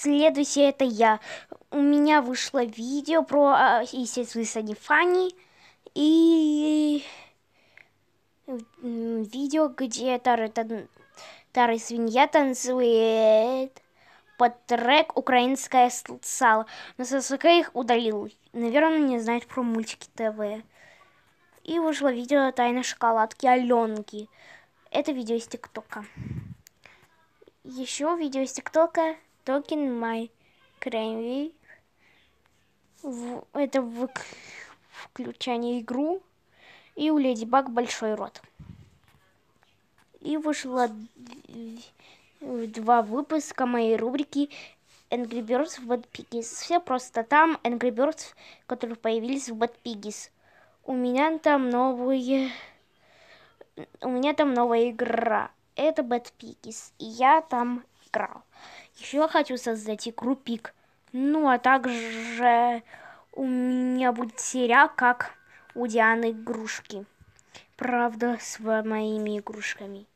Следующее это я. У меня вышло видео про а, естественно Санифани и видео, где тары тан... Тара свинья танцует под трек «Украинская сала». Но ССК их удалил. Наверное, не знает про мультики ТВ. И вышло видео «Тайна шоколадки Аленки». Это видео из ТикТока. Еще видео из ТикТока токен май Cranwave. Это в... включение игру. И у Леди Баг большой рот. И вышло два выпуска моей рубрики Angry Birds в Bad Piggies. Все просто там Angry Birds, которые появились в Bad Piggies. У меня там новые... У меня там новая игра. Это Bad Piggies. И я там играл. Еще хочу создать игру Пик. Ну, а также у меня будет серия, как у Дианы игрушки. Правда, с моими игрушками.